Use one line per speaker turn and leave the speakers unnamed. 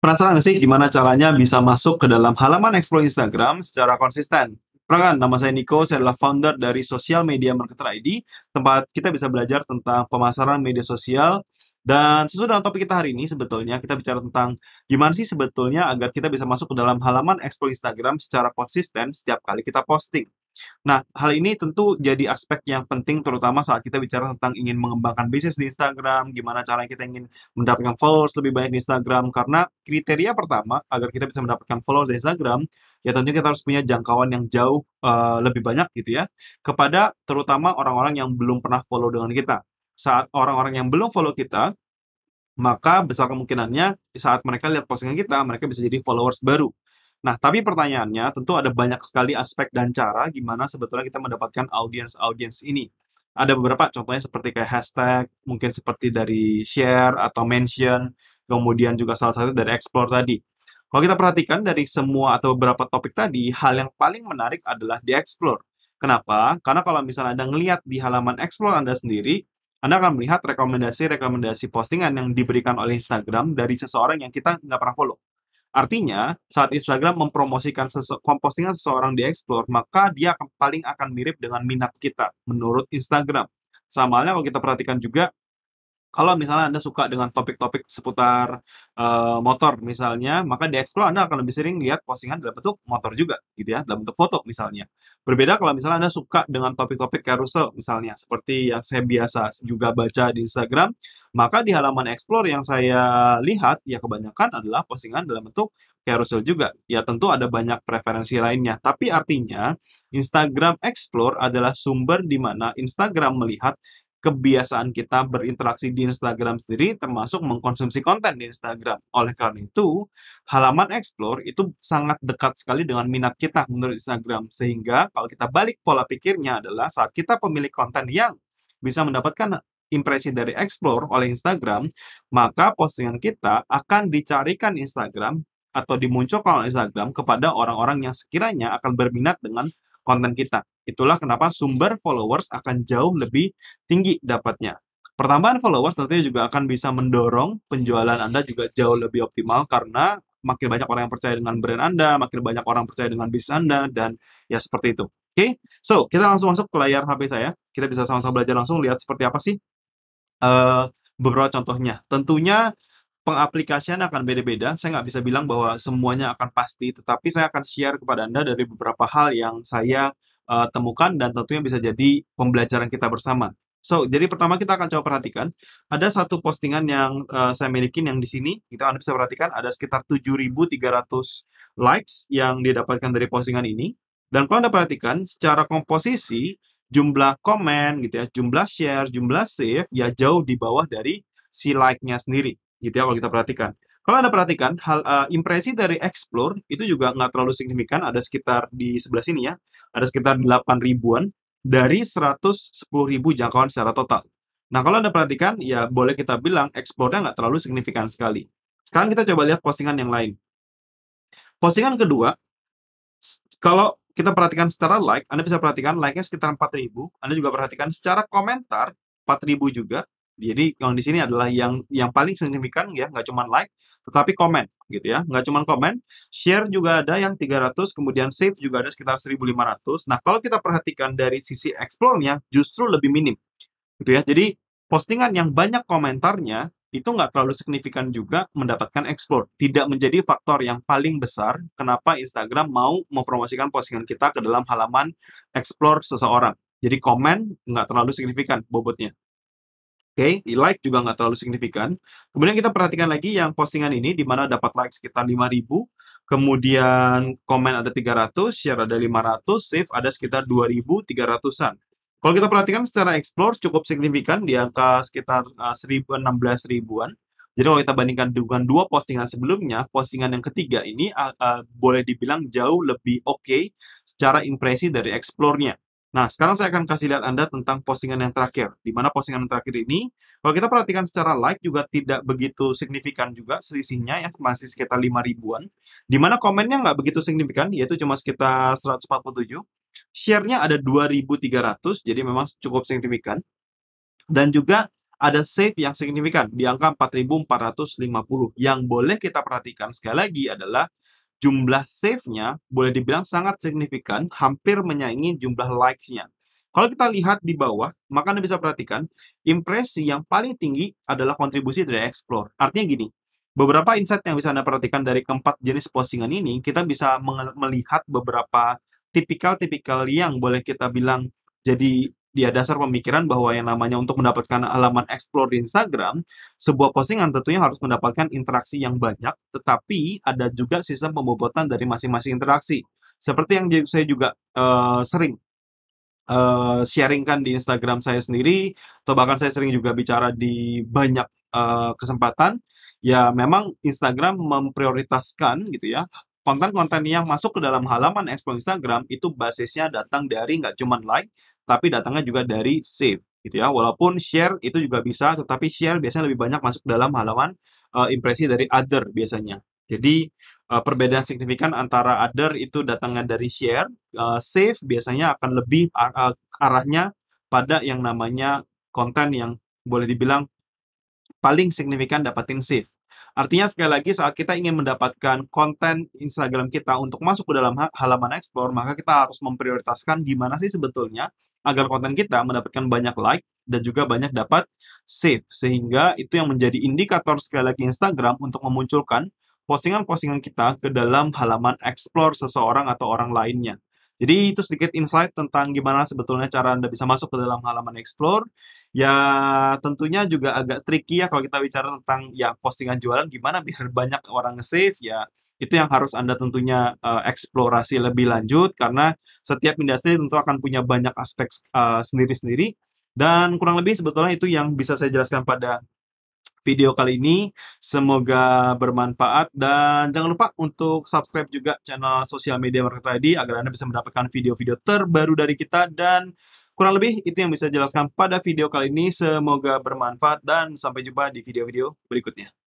Penasaran gak sih gimana caranya bisa masuk ke dalam halaman explore Instagram secara konsisten? Perkenalkan, nama saya Nico, saya adalah founder dari Social Media Marketer ID, tempat kita bisa belajar tentang pemasaran media sosial. Dan sesuai dengan topik kita hari ini, sebetulnya kita bicara tentang gimana sih sebetulnya agar kita bisa masuk ke dalam halaman explore Instagram secara konsisten setiap kali kita posting. Nah, hal ini tentu jadi aspek yang penting terutama saat kita bicara tentang ingin mengembangkan bisnis di Instagram, gimana cara kita ingin mendapatkan followers lebih banyak di Instagram karena kriteria pertama agar kita bisa mendapatkan followers di Instagram, ya tentunya kita harus punya jangkauan yang jauh uh, lebih banyak gitu ya kepada terutama orang-orang yang belum pernah follow dengan kita. Saat orang-orang yang belum follow kita, maka besar kemungkinannya saat mereka lihat postingan kita, mereka bisa jadi followers baru. Nah, tapi pertanyaannya tentu ada banyak sekali aspek dan cara gimana sebetulnya kita mendapatkan audience-audience ini. Ada beberapa contohnya seperti kayak hashtag, mungkin seperti dari share atau mention, kemudian juga salah satu dari explore tadi. Kalau kita perhatikan dari semua atau beberapa topik tadi, hal yang paling menarik adalah di explore. Kenapa? Karena kalau misalnya Anda ngelihat di halaman explore Anda sendiri, Anda akan melihat rekomendasi-rekomendasi postingan yang diberikan oleh Instagram dari seseorang yang kita nggak pernah follow. Artinya, saat Instagram mempromosikan sese kompostingan seseorang di explore, maka dia akan, paling akan mirip dengan minat kita menurut Instagram. Sama halnya kalau kita perhatikan juga kalau misalnya Anda suka dengan topik-topik seputar, uh, motor misalnya, maka di explore Anda akan lebih sering lihat postingan dalam bentuk motor juga gitu ya, dalam bentuk foto misalnya. Berbeda kalau misalnya Anda suka dengan topik-topik carousel misalnya, seperti yang saya biasa juga baca di Instagram, maka di halaman explore yang saya lihat, ya kebanyakan adalah postingan dalam bentuk carousel juga. Ya tentu ada banyak preferensi lainnya, tapi artinya Instagram explore adalah sumber di mana Instagram melihat kebiasaan kita berinteraksi di Instagram sendiri termasuk mengkonsumsi konten di Instagram. Oleh karena itu, halaman explore itu sangat dekat sekali dengan minat kita menurut Instagram. Sehingga kalau kita balik pola pikirnya adalah saat kita pemilik konten yang bisa mendapatkan impresi dari explore oleh Instagram, maka postingan kita akan dicarikan Instagram atau dimunculkan oleh Instagram kepada orang-orang yang sekiranya akan berminat dengan konten kita. Itulah kenapa sumber followers akan jauh lebih tinggi dapatnya. Pertambahan followers tentunya juga akan bisa mendorong penjualan Anda juga jauh lebih optimal karena makin banyak orang yang percaya dengan brand Anda, makin banyak orang percaya dengan bisnis Anda, dan ya seperti itu. Oke, okay? so kita langsung masuk ke layar HP saya. Kita bisa sama-sama belajar langsung, lihat seperti apa sih uh, beberapa contohnya. Tentunya pengaplikasian akan beda-beda. Saya nggak bisa bilang bahwa semuanya akan pasti, tetapi saya akan share kepada Anda dari beberapa hal yang saya uh, temukan dan tentunya bisa jadi pembelajaran kita bersama. So, jadi pertama kita akan coba perhatikan ada satu postingan yang uh, saya miliki yang di sini, kita Anda bisa perhatikan ada sekitar 7.300 likes yang didapatkan dari postingan ini. Dan kalau Anda perhatikan secara komposisi jumlah komen gitu ya, jumlah share, jumlah save ya jauh di bawah dari si like-nya sendiri gitu ya kalau kita perhatikan. Kalau Anda perhatikan, hal uh, impresi dari explore itu juga nggak terlalu signifikan, ada sekitar di sebelah sini ya, ada sekitar 8 ribuan dari 110 ribu jangkauan secara total. Nah, kalau Anda perhatikan, ya boleh kita bilang ekspornya nggak terlalu signifikan sekali. Sekarang kita coba lihat postingan yang lain. Postingan kedua, kalau kita perhatikan secara like, Anda bisa perhatikan like-nya sekitar ribu. Anda juga perhatikan secara komentar ribu juga. Jadi yang di sini adalah yang yang paling signifikan ya, nggak cuma like, tetapi komen gitu ya. Nggak cuma komen, share juga ada yang 300, kemudian save juga ada sekitar 1500. Nah, kalau kita perhatikan dari sisi explore-nya justru lebih minim. Gitu ya. Jadi, postingan yang banyak komentarnya itu nggak terlalu signifikan juga mendapatkan explore. Tidak menjadi faktor yang paling besar kenapa Instagram mau mempromosikan postingan kita ke dalam halaman explore seseorang. Jadi komen nggak terlalu signifikan bobotnya. Oke, okay, di like juga nggak terlalu signifikan. Kemudian kita perhatikan lagi yang postingan ini, di mana dapat like sekitar 5000 kemudian komen ada 300, share ada 500, save ada sekitar 2300-an. Kalau kita perhatikan secara explore cukup signifikan di angka sekitar uh, eh, an ribuan. Jadi kalau kita bandingkan dengan dua postingan sebelumnya, postingan yang ketiga ini uh, uh, boleh dibilang jauh lebih oke okay secara impresi dari explore-nya. Nah, sekarang saya akan kasih lihat Anda tentang postingan yang terakhir. Di mana postingan yang terakhir ini, kalau kita perhatikan secara like juga tidak begitu signifikan juga selisihnya ya, masih sekitar 5 ribuan. Di mana komennya nggak begitu signifikan, yaitu cuma sekitar 147. Share-nya ada 2.300, jadi memang cukup signifikan. Dan juga ada save yang signifikan di angka 4.450. Yang boleh kita perhatikan sekali lagi adalah jumlah save-nya boleh dibilang sangat signifikan, hampir menyaingi jumlah likes-nya. Kalau kita lihat di bawah, maka Anda bisa perhatikan, impresi yang paling tinggi adalah kontribusi dari explore. Artinya gini, beberapa insight yang bisa Anda perhatikan dari keempat jenis postingan ini, kita bisa melihat beberapa tipikal-tipikal yang boleh kita bilang jadi dia dasar pemikiran bahwa yang namanya untuk mendapatkan halaman explore di Instagram, sebuah postingan tentunya harus mendapatkan interaksi yang banyak, tetapi ada juga sistem pembobotan dari masing-masing interaksi. Seperti yang saya juga uh, sering uh, sharingkan di Instagram saya sendiri, atau bahkan saya sering juga bicara di banyak uh, kesempatan, ya memang Instagram memprioritaskan gitu ya konten-konten yang masuk ke dalam halaman explore Instagram itu basisnya datang dari nggak cuma like, tapi datangnya juga dari save gitu ya. Walaupun share itu juga bisa, tetapi share biasanya lebih banyak masuk dalam halaman uh, impresi dari other biasanya. Jadi uh, perbedaan signifikan antara other itu datangnya dari share, uh, save biasanya akan lebih uh, arahnya pada yang namanya konten yang boleh dibilang paling signifikan dapatin save. Artinya sekali lagi saat kita ingin mendapatkan konten Instagram kita untuk masuk ke dalam halaman explore, maka kita harus memprioritaskan gimana sih sebetulnya agar konten kita mendapatkan banyak like dan juga banyak dapat save sehingga itu yang menjadi indikator sekali lagi Instagram untuk memunculkan postingan-postingan kita ke dalam halaman explore seseorang atau orang lainnya. Jadi itu sedikit insight tentang gimana sebetulnya cara Anda bisa masuk ke dalam halaman explore. Ya tentunya juga agak tricky ya kalau kita bicara tentang ya postingan jualan gimana biar banyak orang nge-save ya itu yang harus Anda tentunya uh, eksplorasi lebih lanjut karena setiap industri tentu akan punya banyak aspek sendiri eh, sendiri-sendiri dan kurang lebih sebetulnya itu yang bisa saya jelaskan pada video kali ini. Semoga bermanfaat dan jangan lupa untuk subscribe juga channel sosial media Market ID agar Anda bisa mendapatkan video-video terbaru dari kita dan kurang lebih itu yang bisa saya jelaskan pada video kali ini. Semoga bermanfaat dan sampai jumpa di video-video berikutnya.